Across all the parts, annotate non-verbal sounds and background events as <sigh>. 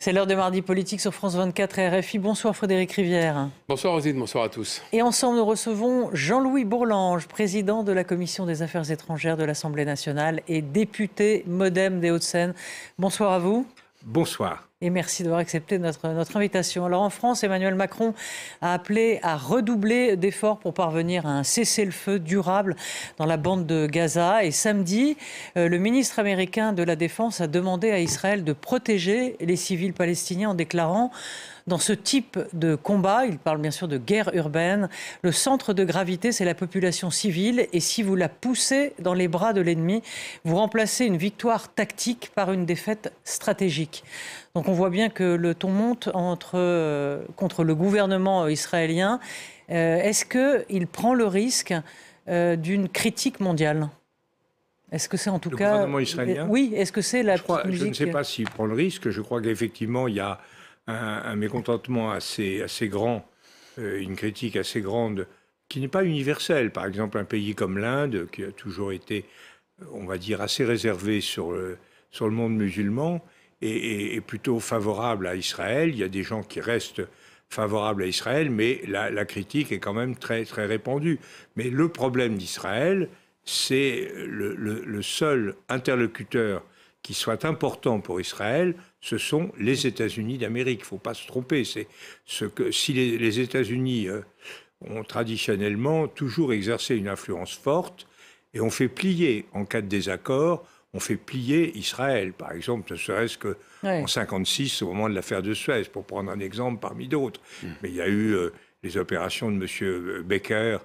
C'est l'heure de mardi politique sur France 24 et RFI. Bonsoir Frédéric Rivière. Bonsoir Rosine, bonsoir à tous. Et ensemble, nous recevons Jean-Louis Bourlange, président de la Commission des Affaires étrangères de l'Assemblée nationale et député Modem des Hauts-de-Seine. Bonsoir à vous. Bonsoir et merci d'avoir accepté notre, invitation. Alors en France, Emmanuel Macron a appelé à redoubler d'efforts pour parvenir à un cessez-le-feu durable dans la bande de Gaza. Et samedi, euh, le ministre américain de la Défense a demandé à Israël de protéger les civils palestiniens en déclarant dans ce type de combat, il parle bien sûr de guerre urbaine, le centre de gravité, c'est la population civile. Et si vous la poussez dans les bras de l'ennemi, vous remplacez une victoire tactique par une défaite stratégique. Donc on voit bien que le ton monte entre, euh, contre le gouvernement euh, israélien. Euh, est-ce qu'il prend le risque d'une critique mondiale est-ce que c'est en tout le cas. Gouvernement israélien Oui, est-ce que c'est la. politique je ne sais pas s'il prend le risque. Je crois qu'effectivement, il y a un, mécontentement assez, assez grand, euh, une critique assez grande, qui n'est pas universelle. Par exemple, un pays comme l'Inde, qui a toujours été, on va dire, assez réservé sur le, sur le monde musulman, et, est plutôt favorable à Israël. Il y a des gens qui restent favorables à Israël, mais la, critique est quand même très, très répandue. Mais le problème d'Israël, c'est le, seul interlocuteur qui soit important pour Israël, ce sont les États-Unis d'Amérique. Il ne faut pas se tromper. C'est ce que si les, États-Unis euh, ont traditionnellement toujours exercé une influence forte et ont fait plier en cas de désaccord. ont fait plier Israël, par exemple, ne serait-ce qu'en 1956, 56, au moment de l'affaire de Suez, pour prendre un exemple parmi d'autres. Mmh. Mais il y a eu euh, les opérations de M. Euh, Becker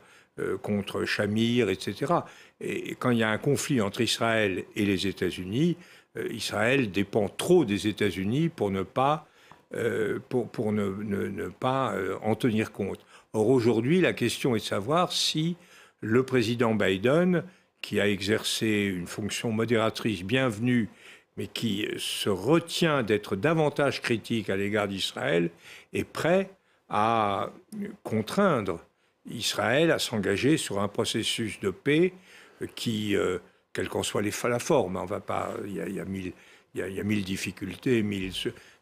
contre Shamir, etc. Et quand il y a un conflit entre Israël et les États-Unis, euh, Israël dépend trop des États-Unis pour ne pas, euh, pour, ne, pas euh, en tenir compte. Or, aujourd'hui, la question est de savoir si le président Biden, qui a exercé une fonction modératrice bienvenue, mais qui se retient d'être davantage critique à l'égard d'Israël, est prêt à contraindre Israël à s'engager sur un processus de paix qui quelle qu'en soit les, la forme. Hein, on va pas, il y a, mille, difficultés,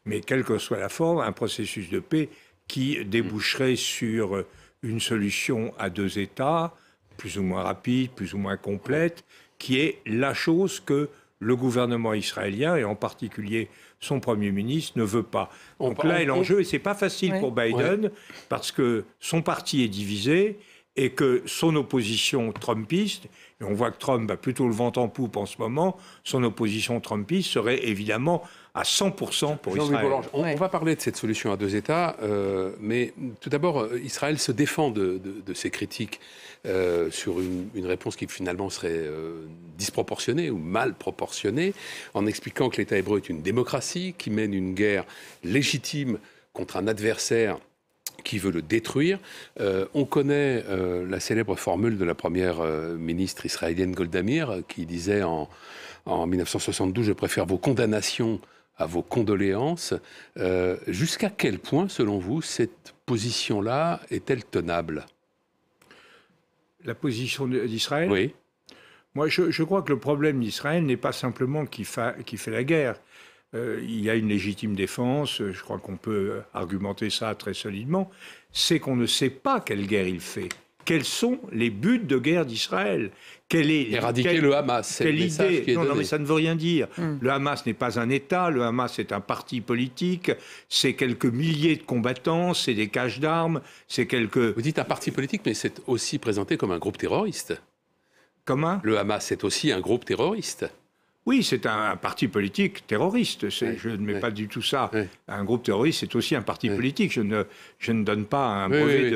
mais quelle que soit la forme, un processus de paix qui déboucherait sur euh, une solution à deux États, plus ou moins rapide, plus ou moins complète, qui est la chose que le gouvernement israélien, et en particulier son Premier ministre, ne veut pas. Donc là est l'enjeu, et ce n'est pas facile pour Biden, parce que son parti est divisé, et que son opposition trumpiste, et on voit que Trump a plutôt le vent en poupe en ce moment, son opposition trumpiste serait évidemment à 100% pour Israël. on, va parler de cette solution à deux États, euh, mais tout d'abord, euh, Israël se défend de, de, ses critiques euh, sur une, réponse qui finalement serait disproportionnée ou mal proportionnée, en expliquant que l'État hébreu est une démocratie qui mène une guerre légitime contre un adversaire qui veut le détruire. Euh, on connaît euh, la célèbre formule de la première euh, ministre israélienne Goldamir qui disait en, 1972 Je préfère vos condamnations à vos condoléances. Jusqu'à quel point, selon vous, cette position-là est-elle tenable La position d'Israël Oui. Moi, je, crois que le problème d'Israël n'est pas simplement qu'il fait la guerre euh, il y a une légitime défense, euh, je crois qu'on peut euh, argumenter ça très solidement, c'est qu'on ne sait pas quelle guerre il fait. Quels sont les buts de guerre d'Israël est, Éradiquer le Hamas, c'est le non, non, mais ça ne veut rien dire. Hmm. Le Hamas n'est pas un État, le Hamas est un parti politique, c'est quelques milliers de combattants, c'est des caches d'armes, c'est quelques... Vous dites un parti politique, mais c'est aussi présenté comme un groupe terroriste. Comment Le Hamas est aussi un groupe terroriste. Oui, c'est un, parti politique terroriste. je ne mets pas du tout ça. Un groupe terroriste, c'est aussi un parti politique. Je ne, donne pas un brevet,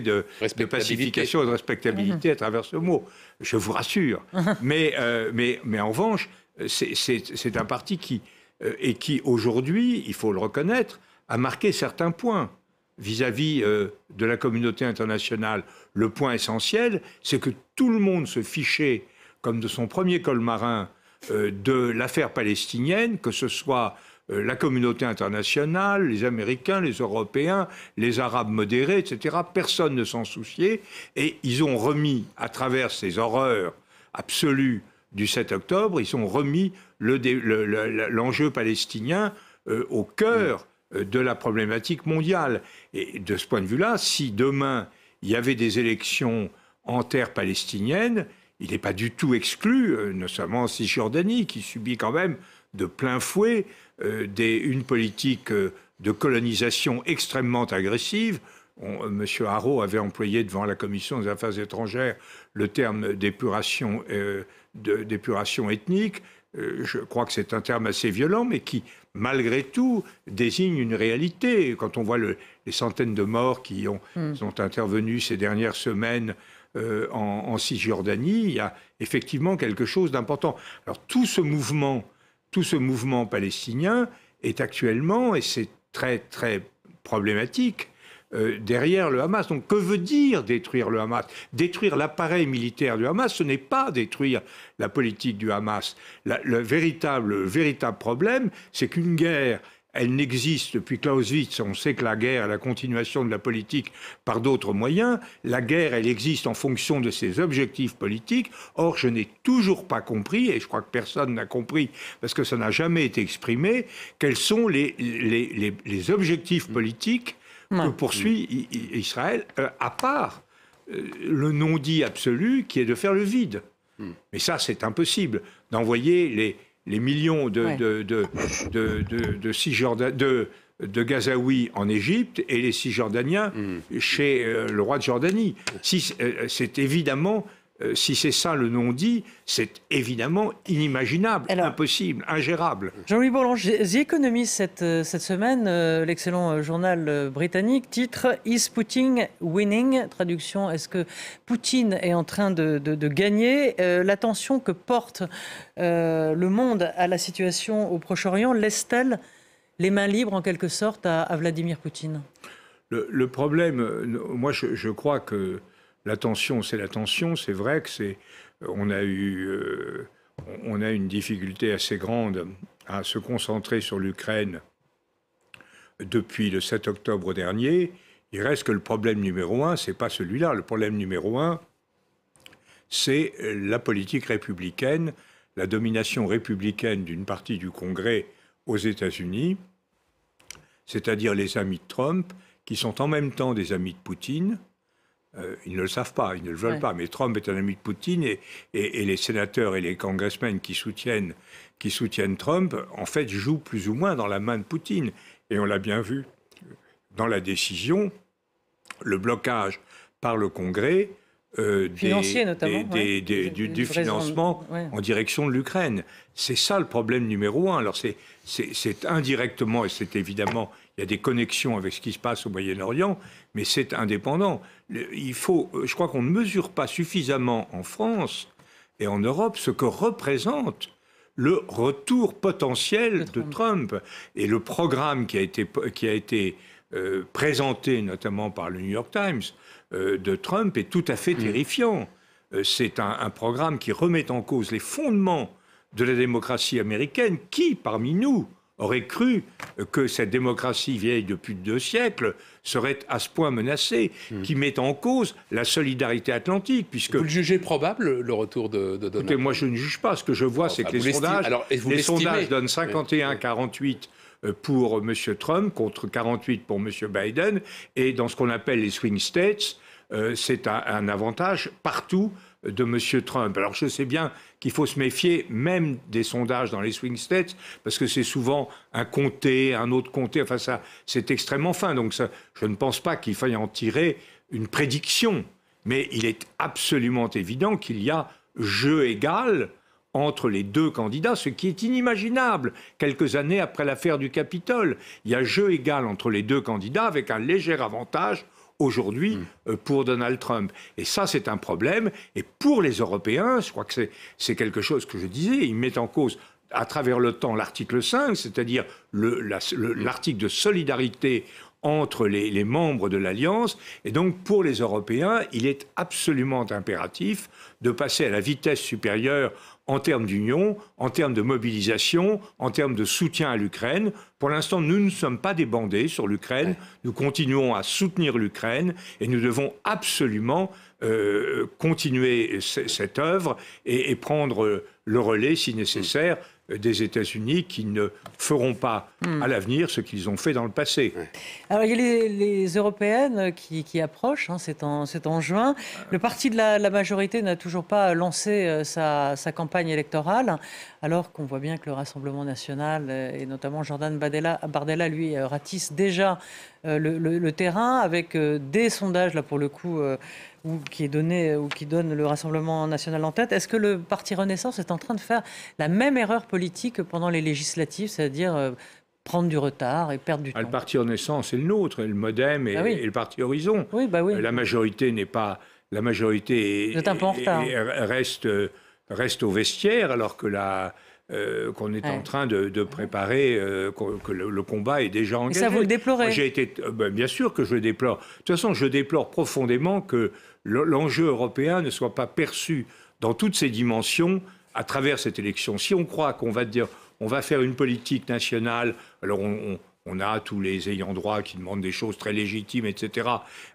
de, pacification et de respectabilité à travers ce mot. Je vous rassure. <laughs> Euh, mais, en revanche, c'est un parti qui, euh, et qui aujourd'hui, il faut le reconnaître, a marqué certains points vis-à-vis euh, de la communauté internationale. Le point essentiel, c'est que tout le monde se fichait comme de son premier col marin euh, de l'affaire palestinienne, que ce soit euh, la communauté internationale, les Américains, les Européens, les Arabes modérés, etc. Personne ne s'en souciait. Et ils ont remis, à travers ces horreurs absolues du 7 octobre, ils ont remis l'enjeu palestinien euh, au cœur de la problématique mondiale. Et de ce point de vue-là, si demain il y avait des élections en terre palestinienne, il n'est pas du tout exclu, euh, notamment en Cisjordanie, qui subit quand même de plein fouet euh, une politique euh, de colonisation extrêmement agressive. M. Haro avait employé devant la Commission des Affaires étrangères le terme d'épuration, ethnique. je crois que c'est un terme assez violent, mais qui, malgré tout, désigne une réalité. Quand on voit les centaines de morts qui ont, hmm. sont intervenus ces dernières semaines euh, en, Cisjordanie, il y a effectivement quelque chose d'important. Alors tout ce mouvement, tout ce mouvement palestinien est actuellement, et c'est très très problématique, euh, derrière le Hamas. Donc que veut dire détruire le Hamas Détruire l'appareil militaire du Hamas, ce n'est pas détruire la politique du Hamas. le véritable, véritable problème, c'est qu'une guerre elle n'existe depuis Clausewitz. On sait que la guerre est la continuation de la politique par d'autres moyens. La guerre, elle existe en fonction de ses objectifs politiques. Or, je n'ai toujours pas compris, et je crois que personne n'a compris parce que ça n'a jamais été exprimé, quels sont les, les, les objectifs politiques que poursuit Israël, euh, à part euh, le non-dit absolu qui est de faire le vide. Hmm. Mais ça, c'est impossible, d'envoyer les les millions de, de, de, de, de, Gazaouis en Égypte et les Cisjordaniens mmh. chez euh, le roi de Jordanie. Euh, c'est évidemment euh, si c'est ça le non-dit, c'est évidemment inimaginable, impossible, ingérable. Jean-Louis Bourlon, The Economist cette, euh, semaine, euh, l'excellent journal britannique, titre Is Putin winning Traduction, est-ce que Poutine est en train de, gagner L'attention que porte le monde à la situation au Proche-Orient laisse-t-elle les mains libres en quelque sorte à, Vladimir Poutine le, problème, moi je crois que la tension, c'est la tension. C'est vrai que c'est, euh, on a eu, euh, on a une difficulté assez grande à se concentrer sur l'Ukraine depuis le 7 octobre dernier. Il reste que le problème numéro un, c'est pas celui-là. Le problème numéro un, c'est euh, la politique républicaine, la domination républicaine d'une partie du Congrès aux États-Unis, c'est-à-dire les amis de Trump, qui sont en même temps des amis de Poutine, euh, ils ne le savent pas, ils ne le veulent pas. Mais Trump est un ami de Poutine et, et, les sénateurs et les congressmen qui soutiennent, qui soutiennent Trump, en fait, jouent plus ou moins dans la main de Poutine. Et on l'a bien vu dans la décision, le blocage par le Congrès euh, du, financement en direction de l'Ukraine. C'est ça le problème numéro un. Alors c'est indirectement, et c'est évidemment il y a des connexions avec ce qui se passe au Moyen-Orient, mais c'est indépendant. Il faut, euh, je crois qu'on ne mesure pas suffisamment en France et en Europe ce que représente le retour potentiel de Trump. et le programme qui a été, qui a été euh, présenté notamment par le New York Times euh, de Trump est tout à fait mm. terrifiant. C'est un, programme qui remet en cause les fondements de la démocratie américaine. Qui parmi nous aurait cru que cette démocratie vieille depuis deux siècles serait à ce point menacée, hmm. qui met en cause la solidarité atlantique. Puisque... Vous le jugez probable, le retour de, Donald Écoutez, moi je ne juge pas. Ce que je vois, c'est que les sondages, les sondages donnent 51-48 euh, pour euh, M. Trump contre 48 pour M. Biden. Et dans ce qu'on appelle les swing states, euh, c'est un, avantage partout de M. Trump. Alors je sais bien qu'il faut se méfier même des sondages dans les swing states, parce que c'est souvent un comté, un autre comté, enfin c'est extrêmement fin. Donc je ne pense pas qu'il faille en tirer une prédiction. Mais il est absolument évident qu'il y a jeu égal entre les deux candidats, ce qui est inimaginable quelques années après l'affaire du Capitole. Il y a jeu égal entre les deux candidats avec un léger avantage aujourd'hui hmm. euh, pour Donald Trump. Et ça, c'est un problème. Et pour les Européens, je crois que c'est quelque chose que je disais, ils mettent en cause à travers le temps l'article 5, c'est-à-dire l'article de solidarité entre les membres de l'Alliance. Et donc, pour les Européens, il est absolument impératif de passer à la vitesse supérieure en termes d'union, en termes de mobilisation, en termes de soutien à l'Ukraine. Pour l'instant, nous ne sommes pas débandés sur l'Ukraine. Nous continuons à soutenir l'Ukraine et nous devons absolument euh, continuer cette œuvre et, prendre le relais si nécessaire des États-Unis qui ne feront pas à hmm. l'avenir ce qu'ils ont fait dans le passé. Alors il y a les, européennes qui, approchent, hein, c'est en, en, juin. Le parti de la, majorité n'a toujours pas lancé euh, sa, sa campagne électorale, alors qu'on voit bien que le Rassemblement national, euh, et notamment Jordan Bardella, Bardella lui, euh, ratisse déjà le, le terrain avec des sondages, là pour le coup ou qui est donné ou qui donne le Rassemblement national en tête. Est-ce que le Parti Renaissance est en train de faire la même erreur politique que pendant les législatives, c'est-à-dire euh, prendre du retard et perdre du ah, temps Le Parti Renaissance est le nôtre, et le Modem ah et, le Parti Horizon. Oui, bah oui. Euh, la majorité n'est pas la majorité hein. est, reste reste au vestiaire alors que la euh, qu'on est en train de, préparer, euh, que, le, combat est déjà engagé. Et ça, vous le déplorez J'ai été, euh, ben, Bien sûr que je le déplore. De toute façon, je déplore profondément que l'enjeu européen ne soit pas perçu dans toutes ses dimensions à travers cette élection. Si on croit qu'on va dire, on va faire une politique nationale, alors on, a tous les ayants droit qui demandent des choses très légitimes, etc.,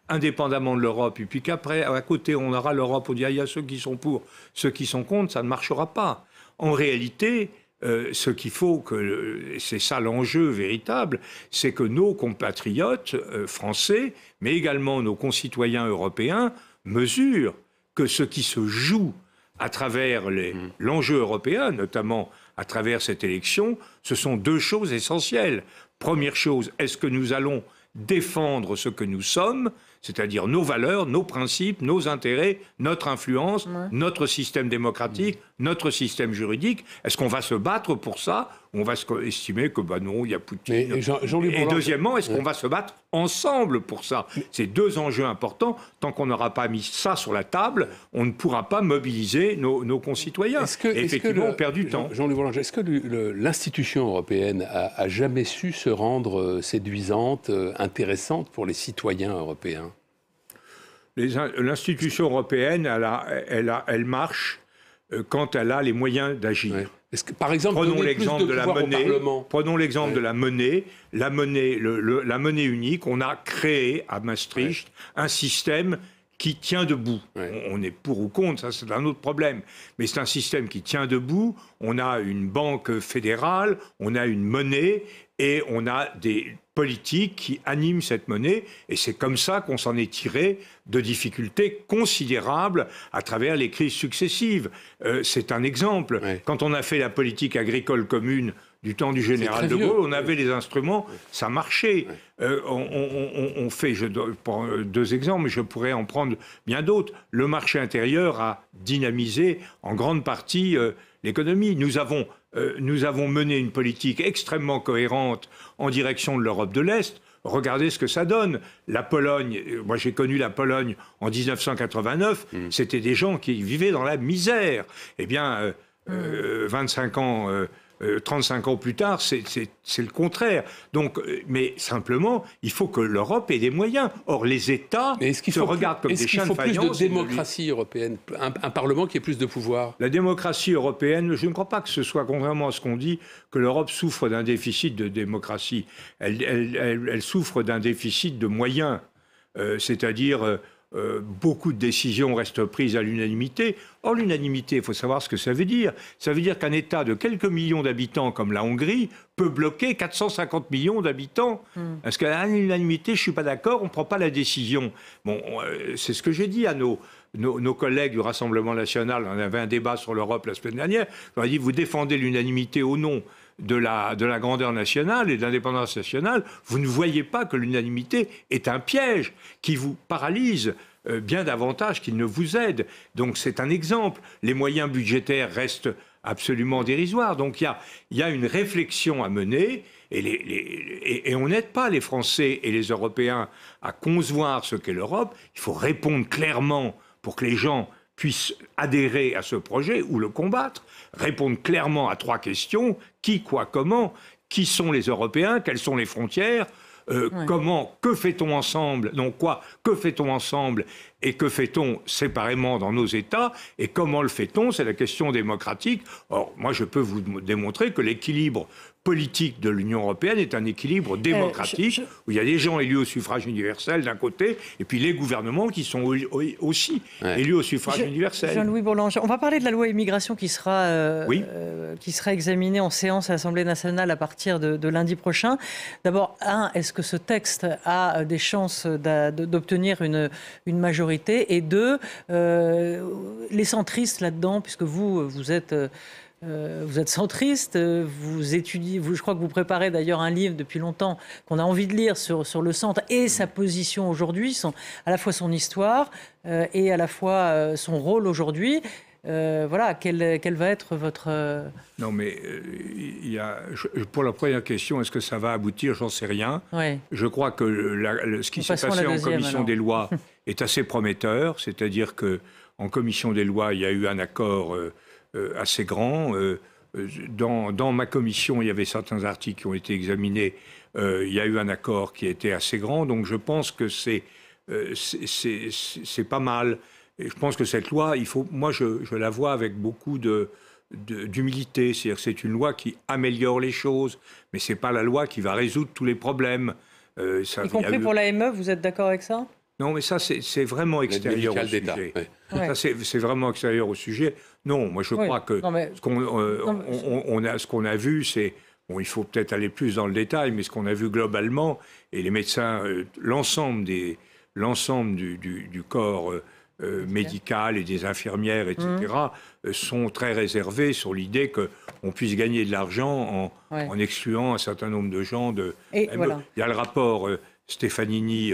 indépendamment de l'Europe. Et puis qu'après, à côté, on aura l'Europe, on dira ah, il y a ceux qui sont pour, ceux qui sont contre, ça ne marchera pas. En réalité, euh, ce qu'il faut que c'est ça l'enjeu véritable, c'est que nos compatriotes euh, français, mais également nos concitoyens européens, mesurent que ce qui se joue à travers mmh. l'enjeu européen, notamment à travers cette élection, ce sont deux choses essentielles. Première chose, est-ce que nous allons défendre ce que nous sommes, c'est-à-dire nos valeurs, nos principes, nos intérêts, notre influence, notre système démocratique, notre système juridique. Est-ce qu'on va se battre pour ça On va estimer que, bah non, il y a Poutine. et, deuxièmement, est-ce qu'on va se battre ensemble pour ça C'est deux enjeux importants. Tant qu'on n'aura pas mis ça sur la table, on ne pourra pas mobiliser nos, concitoyens. Est-ce que, effectivement, que on perd du temps. Jean-Louis est-ce que l'institution européenne a, jamais su se rendre euh, séduisante, euh, intéressante pour les citoyens européens L'institution européenne, elle, elle marche euh, quand elle a les moyens d'agir. par exemple, prenons l'exemple de, la monnaie. Prenons l'exemple de la monnaie, la monnaie, la monnaie unique. On a créé à Maastricht un système qui tient debout. On est pour ou contre, ça c'est un autre problème. Mais c'est un système qui tient debout. On a une banque fédérale, on a une monnaie, et on a des politiques qui animent cette monnaie, et c'est comme ça qu'on s'en est tiré de difficultés considérables à travers les crises successives. Euh, c'est un exemple. Quand on a fait la politique agricole commune du temps du général de Gaulle, on avait les instruments, ça marchait. Euh, on, fait, je prends euh, deux exemples, mais je pourrais en prendre bien d'autres. Le marché intérieur a dynamisé en grande partie l'économie. Nous avons euh, nous avons mené une politique extrêmement cohérente en direction de l'Europe de l'Est. Regardez ce que ça donne. La Pologne, euh, moi j'ai connu la Pologne en 1989, mm. c'était des gens qui vivaient dans la misère. Eh bien, 25 euh, ans 35 euh, ans plus tard, c'est le contraire. Donc, euh, mais simplement, il faut que l'Europe ait des moyens. Or, les États se regardent comme des chiens de Est-ce qu'il faut plus de démocratie européenne un, Parlement qui ait plus de pouvoir La démocratie européenne, je ne crois pas que ce soit, contrairement à ce qu'on dit, que l'Europe souffre d'un déficit de démocratie. Elle, souffre d'un déficit de moyens. Euh, c'est-à-dire... Euh, beaucoup de décisions restent prises à l'unanimité. Or, l'unanimité, il faut savoir ce que ça veut dire. Ça veut dire qu'un État de quelques millions d'habitants comme la Hongrie peut bloquer 450 millions d'habitants. Hmm. est Parce qu'à l'unanimité, je ne suis pas d'accord, on ne prend pas la décision. Bon, euh, c'est ce que j'ai dit à nos, nos, nos, collègues du Rassemblement national. On avait un débat sur l'Europe la semaine dernière. On a dit, vous défendez l'unanimité ou non de la, grandeur nationale et de l'indépendance nationale, vous ne voyez pas que l'unanimité est un piège qui vous paralyse euh, bien davantage qu'il ne vous aide. Donc c'est un exemple. Les moyens budgétaires restent absolument dérisoires. Donc il y a, y une réflexion à mener et on n'aide pas les Français et les Européens à concevoir ce qu'est l'Europe. Il faut répondre clairement pour que les gens puissent adhérer à ce projet ou le combattre, répondre clairement à trois questions, qui, quoi, comment, qui sont les Européens, quelles sont les frontières, euh, comment, que fait-on ensemble, non quoi, que fait-on ensemble et que fait-on séparément dans nos États et comment le fait-on, c'est la question démocratique. Or, moi, je peux vous démontrer que l'équilibre politique de l'Union européenne est un équilibre euh, démocratique où il y a des gens élus au suffrage universel d'un côté et puis les gouvernements qui sont aussi élus au suffrage universel. Jean-Louis Boulanger, on va parler de la loi immigration qui sera, euh, euh, qui sera examinée en séance à l'Assemblée nationale à partir de, lundi prochain. D'abord, un, est-ce que ce texte a des chances d'obtenir une, une majorité Et deux, les centristes là-dedans, puisque vous, vous êtes... Euh, vous êtes centriste, euh, vous étudiez, vous, je crois que vous préparez d'ailleurs un livre depuis longtemps qu'on a envie de lire sur, le centre et sa mm. position aujourd'hui, à la fois son histoire euh, et à la fois son rôle aujourd'hui. voilà, quel, va être votre... Non, mais pour la première question, est-ce que ça va aboutir J'en sais rien. Je crois que ce qui s'est passé en commission des lois <laughs> est assez prometteur, c'est-à-dire que en commission des lois, il y a eu un accord euh, assez grand. Euh, dans, dans, ma commission, il y avait certains articles qui ont été examinés. Euh, il y a eu un accord qui était assez grand. Donc je pense que c'est pas mal. Et je pense que cette loi, il faut, moi, je, je la vois avec beaucoup de, d'humilité. C'est-à-dire c'est une loi qui améliore les choses, mais ce n'est pas la loi qui va résoudre tous les problèmes. ça, y compris pour pour l'AME, vous êtes d'accord avec ça Non, mais ça, c'est vraiment extérieur au sujet. c'est vraiment extérieur au sujet. Non, moi je crois que ce qu'on euh, a, ce qu'on a vu, c'est Bon, il faut peut-être aller plus dans le détail, mais ce qu'on a vu globalement, et les médecins, euh, l'ensemble des l'ensemble du, corps euh, médical et des infirmières, etc., mhm. sont très réservés sur l'idée qu'on puisse gagner de l'argent en, excluant un certain nombre de gens de. E. Il y a le rapport Stefanini.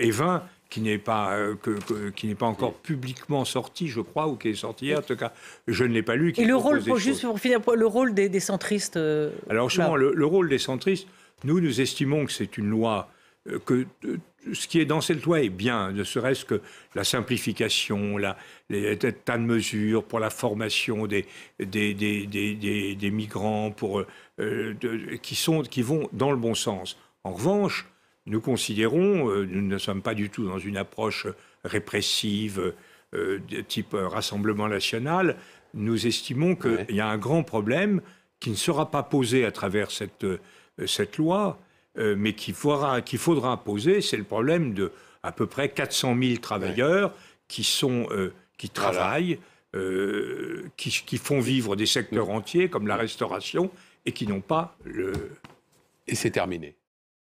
Evin qui n'est pas, euh, que, qui n'est pas encore publiquement sorti, je crois, ou qui est sorti hier. En tout cas, je ne l'ai pas lu. Et le rôle, juste pour finir, le rôle des, centristes. Euh, Alors justement, le, rôle des centristes, nous, nous estimons que c'est une loi euh, que ce qui est dans cette loi est bien, ne serait-ce que la simplification, la, les, tas de mesures pour la formation des, des, des, des, des migrants, pour, qui, sont, qui vont dans le bon sens. En revanche, nous considérons, euh, nous ne sommes pas du tout dans une approche répressive euh, de type euh, Rassemblement national, nous estimons qu'il y a un grand problème qui ne sera pas posé à travers cette, cette loi, mais qu'il faudra, faudra poser, c'est le problème de à peu près 400 000 travailleurs qui, sont, qui travaillent, qui font vivre des secteurs mm. entiers comme la restauration et qui n'ont pas le... Et c'est terminé.